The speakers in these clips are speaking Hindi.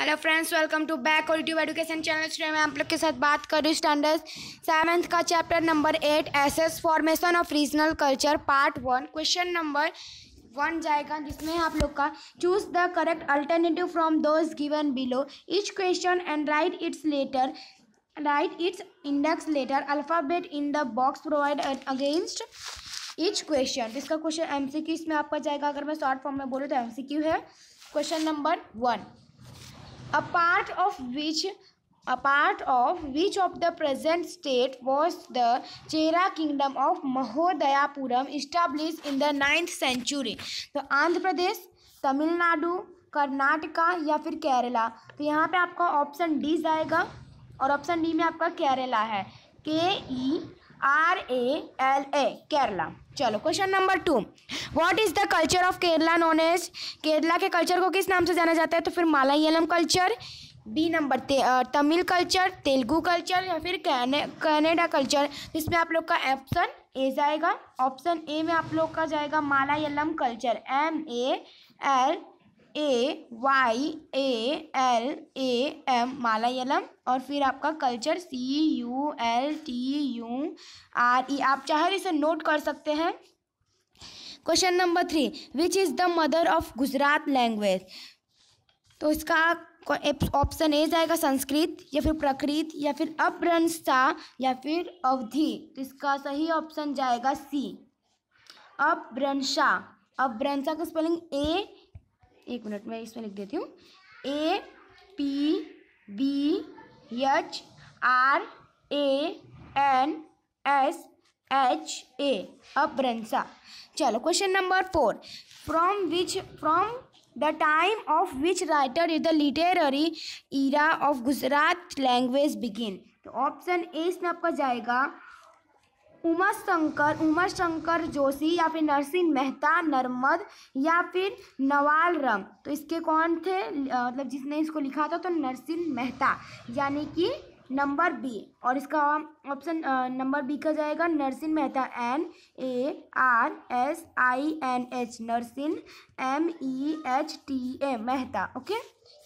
Hello friends welcome to back और यूट्यूब एडुकेशन चैनल स्टूडियो में आप लोग के साथ बात कर हूँ स्टैंडर्ड सेवेंथ का चैप्टर नंबर एट एस formation of regional culture part one question number one जाएगा जिसमें आप लोग का choose the correct alternative from those given below each question and write its letter write its index letter alphabet in the box provide against each question इसका क्वेश्चन एम सी क्यू इसमें आपका जाएगा अगर मैं शॉर्ट फॉर्म में बोलूँ तो एम सी क्यू है question number one a part of which a part of which of the present state was the Chera kingdom of Mahodayapuram established in the 9th century तो आंध्र प्रदेश तमिलनाडु कर्नाटका या फिर केरला तो यहाँ पे आपका ऑप्शन डी जाएगा और ऑप्शन डी में आपका केरला है के E R A L A Kerala चलो question number two what is the culture of Kerala known as Kerala के कल्चर को किस नाम से जाना जाता है तो फिर Malayalam culture B number Tamil culture Telugu culture या फिर कैने कैनेडा कल्चर इसमें आप लोग का ऑप्शन ए जाएगा ऑप्शन ए में आप लोग का जाएगा Malayalam culture M A L A Y A L A M Malayalam और फिर आपका culture C U L T U R E आप चाहे इसे नोट कर सकते हैं question number three which is the mother of Gujarat language तो इसका ऑप्शन ए जाएगा संस्कृत या फिर प्रकृत या फिर अप्रंशा या फिर अवधि तो इसका सही ऑप्शन जाएगा सी अपभ्रंशा अपभ्रंशा का स्पेलिंग ए एक मिनट में इसमें लिख देती हूँ A P B H R A N S H A Apabhramsha चलो question number four from which from the time of which writer is the literary era of Gujarat language begin तो ऑप्शन ए इसमें आपका जाएगा उमा शंकर उमा शंकर जोशी या फिर नरसिंह मेहता नर्मद या फिर नवाल रंग तो इसके कौन थे मतलब जिसने इसको लिखा था तो नरसिंह मेहता यानी कि नंबर बी और इसका ऑप्शन नंबर बी का जाएगा Narsinh Mehta N A R S I N H Narsinh M E H T A Mehta okay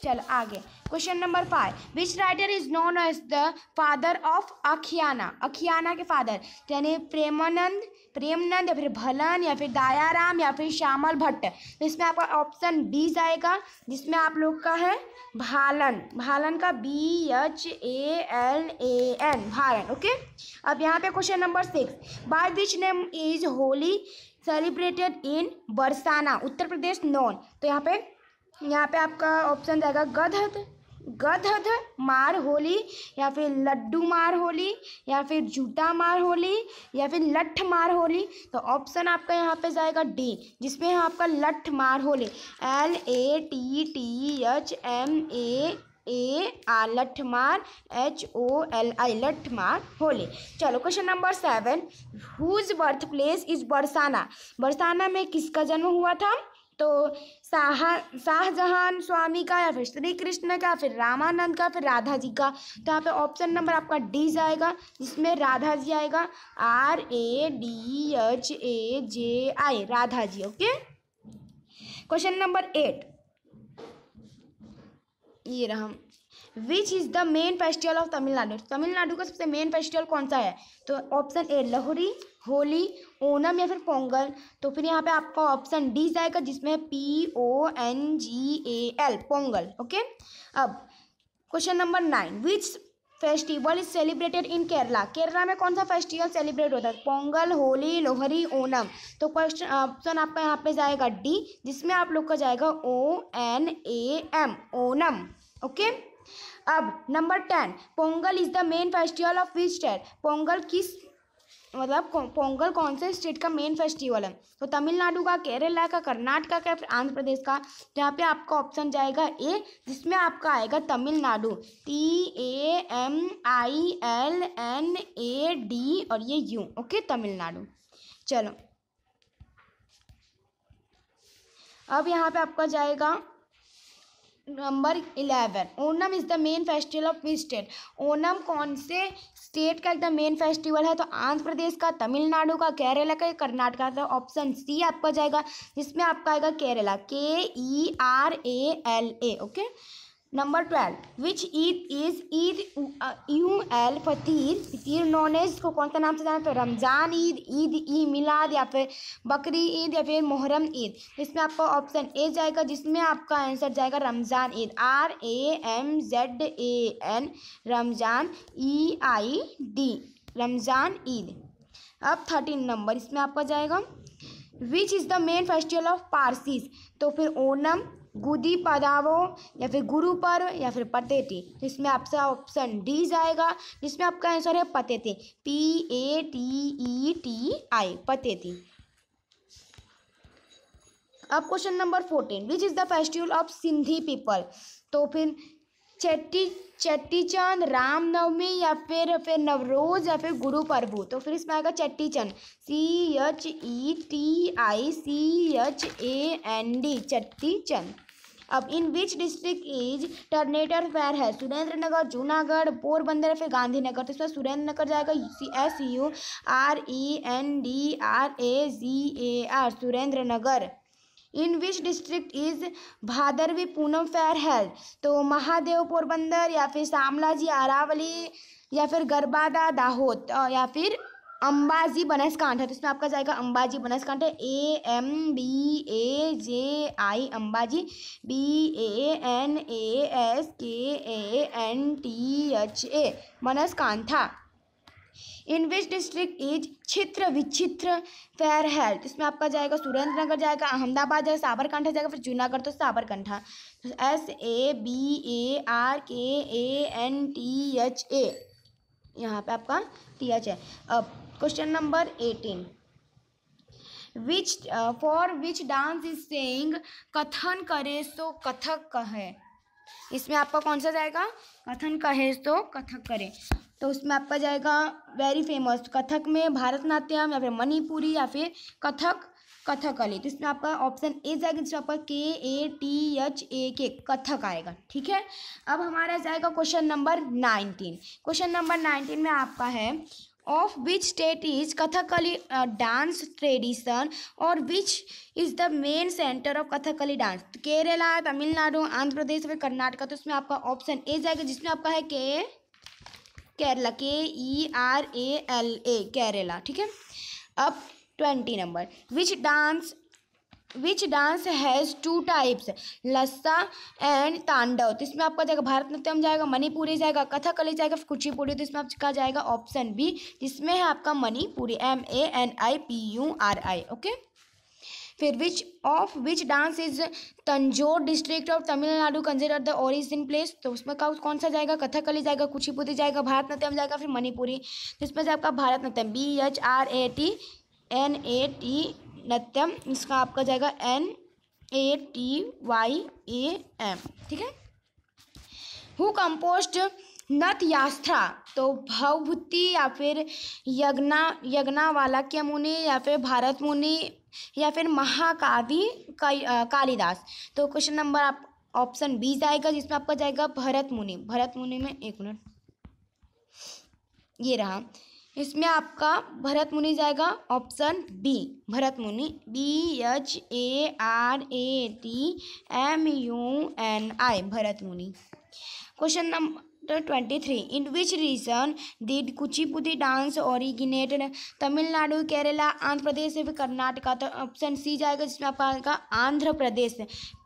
चल आगे question number five which writer is known as the father of Akhyana Akhyana के फादर यानी प्रेमानंद प्रेमनंद या फिर भलन या फिर दायाराम या फिर श्यामल भट्ट तो इसमें आपका ऑप्शन बी जाएगा जिसमें आप लोग का है भालन भालन का B H A L A N Bhalan okay अब यहाँ पे question number six by which name is Holi celebrated in Barsana Uttar Pradesh known तो यहाँ पे यहाँ पे आपका ऑप्शन जाएगा गदहद गदहद मार होली या फिर लड्डू मार होली या फिर जूटा मार होली या फिर लठ मार होली तो ऑप्शन आपका यहाँ पे जाएगा डी जिसमें है आपका Lathmar Holi L A T T H M A A R Lathmar H O L I लठ मार होली चलो question number seven whose birth place is Barsana Barsana में किसका जन्म हुआ था तो शाह शाहजहान स्वामी का या फिर श्री कृष्ण का फिर रामानंद का फिर राधा जी का तो यहाँ पे ऑप्शन नंबर आपका डी जाएगा जिसमें राधा जी आएगा R A D H A J I Radha ji okay question number eight ये रहा which is the main festival of Tamil Nadu Tamil Nadu का सबसे मेन फेस्टिवल कौन सा है तो ऑप्शन ए लहोरी होली ओनम या फिर पोंगल तो फिर यहाँ पे आपका ऑप्शन डी जाएगा जिसमें P O N G A L Pongal okay अब question number nine which festival is celebrated in Kerala Kerala में कौन सा फेस्टिवल सेलिब्रेट होता है पोंगल होली लोहरी ओनम तो क्वेश्चन ऑप्शन आपका यहाँ पे जाएगा डी जिसमें आप लोग का जाएगा O N A M Onam okay अब number ten Pongal is the main festival of which state Pongal किस मतलब पोंगल कौन से स्टेट का मेन फेस्टिवल है तो तमिलनाडु का केरला का कर्नाटका का आंध्र प्रदेश का जहाँ तो पे आपका ऑप्शन जाएगा ए जिसमें आपका आएगा Tamil Nadu T A M I L N A D और ये यू ओके तमिलनाडु चलो अब यहाँ पे आपका जाएगा number eleven Onam is the main festival of which state Onam कौन से स्टेट का एकदम मेन फेस्टिवल है तो आंध्र प्रदेश का तमिलनाडु का केरला का कर्नाटका का ऑप्शन सी आपका जाएगा जिसमें आपका आएगा केरला के E R A L A okay number twelve which Eid is Eid U L फतीर फतीर known as को कौन सा नाम से जाना हैं रमज़ान ईद ईद ई मिलाद या फिर बकरी ईद या फिर मुहर्रम ईद इसमें आपका ऑप्शन ए जाएगा जिसमें आपका आंसर जाएगा Ramzan Eid R A M Z A N Ramzan E e I D Ramzan Eid अब थर्टीन नंबर इसमें आपका जाएगा which is the main festival of Parsis तो फिर ओनम गुदी पदावों या फिर गुरु पर्व या फिर पतेती जिसमें आपका ऑप्शन डी जाएगा जिसमें आपका आंसर है Pateti P A T E T I Pateti अब question number fourteen which is the festival of Sindhi people तो फिर चट्टी चट्टी चंद रामनवमी या फिर फिर नवरोज या फिर गुरु पर्व तो फिर इसमें आएगा Cheti Chand C H E e T I C H A N D Cheti Chand अब in which district is Tarnetar fair है सुरेंद्र नगर जूनागढ़ पोरबंदर फिर गांधीनगर तो इसमें सुरेंद्र नगर जाएगा C S U R E N D R A G A R Surendranagar in which district is Bhadarvi Poonam fair है तो महादेव पोरबंदर या फिर सामला जी अरावली या फिर गरबादा दाहोद या फिर अंबाजी बनासकांठा तो इसमें आपका जाएगा Ambaji Banaskantha A M B A J I Ambaji B A N A S K A N T H A Banaskantha in which district is Chitra Vichitra fair health इसमें आपका जाएगा सुरेंद्रनगर जाएगा अहमदाबाद जाएगा साबरकंठा जाएगा फिर जूनागढ़ तो Sabarkantha S A B A R K A N T H A यहाँ पे आपका टी एच है अब question number eighteen which for which dance is से कथन करे सो कथक कहे इसमें आपका कौन सा जाएगा कथन कहे तो कथक करे तो उसमें आपका जाएगा वेरी फेमस कथक में भारतनाट्यम या फिर मणिपुरी या फिर कथक कथकली तो इसमें आपका ऑप्शन ए जाएगा जिसमें आपका के ए टी एच ए के कथक आएगा ठीक है अब हमारा जाएगा question number nineteen question number nineteen में आपका है of which state is Kathakali uh, dance tradition और which is the main center of Kathakali dance Kerala Tamil Nadu Andhra प्रदेश और कर्नाटका तो इसमें आपका ऑप्शन ए जाएगा जिसमें आपका है के केरला के E R A L A Kerala ठीक है अब twenty number which dance which dance has two types Lasya and Tandava तो इसमें आपका जाएगा भारतनाट्यम जाएगा मणिपुरी जाएगा कथकली जाएगा कुचिपुड़ी तो इसमें आपका जाएगा ऑप्शन बी जिसमें है आपका Manipuri M A N I P U R I okay फिर which of which dance is Tanjore district of Tamil Nadu consider the origin place तो उसमें का कौन सा जाएगा कथकली जाएगा कुचिपुड़ी जाएगा भारतनाट्यम जाएगा फिर मणिपुरी तो इसमें से आपका Bharatanatyam B H R A T N A T नृत्यम इसका आपका जाएगा N A T Y A M ठीक है हु कंपोस्ट नथ यास्त्रा तो भवभूति या फिर यज्ञा यज्ञा वाला के मुनि या फिर भारत मुनि या फिर महाकावि कालिदास तो क्वेश्चन नंबर आप ऑप्शन बी जाएगा जिसमें आपका जाएगा भरत मुनि भरत मुनि में एक मिनट ये रहा इसमें आपका भरत मुनि जाएगा option B Bharat Muni B H A are A T M U N I Bharat Muni question number twenty three in which region did Kuchipudi dance originated Tamil Nadu Kerala Andhra Pradesh या कर्नाटका तो ऑप्शन सी जाएगा जिसमें आपका आएगा Andhra Pradesh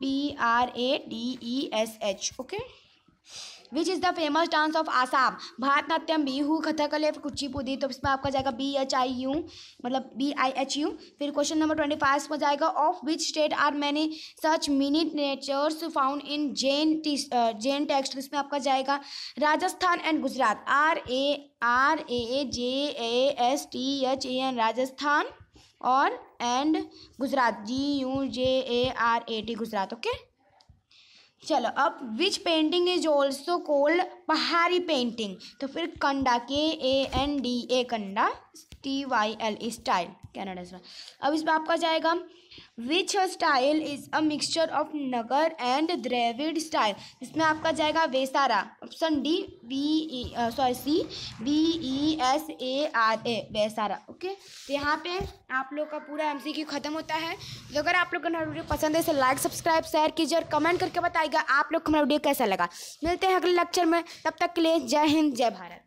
P R A D E S H okay which is the famous dance of Assam Bharatanatyam Bihu Kathakali फिर कुचिपुदी तो इसमें आपका जाएगा बी एच आई यू मतलब बी आई एच यू फिर क्वेश्चन नंबर ट्वेंटी फाइव इसमें जाएगा of which state are many such miniatures found in Jain Jain text इसमें आपका जाएगा Rajasthan and Gujarat R A are A S T H A H A एन राजस्थान और and Gujarat G U J A are A T Gujarat okay okay? चलो अब which painting is also called Pahari painting तो फिर Kangra K A N D A Kangra T Y L style कैनेडा अब इसमें आपका जाएगा which style is a mixture of Nagara and Dravida style इसमें आपका जाएगा Vesara option D B E sorry C B E S A are A Vesara okay तो यहाँ पे आप लोग का पूरा एम ख़त्म होता है तो अगर आप लोग को हमारा वीडियो पसंद है तो लाइक सब्सक्राइब शेयर कीजिए और कमेंट करके बताइएगा आप लोग को हमारा वीडियो कैसा लगा मिलते हैं अगले लेक्चर में तब तक के लिए जय हिंद जय भारत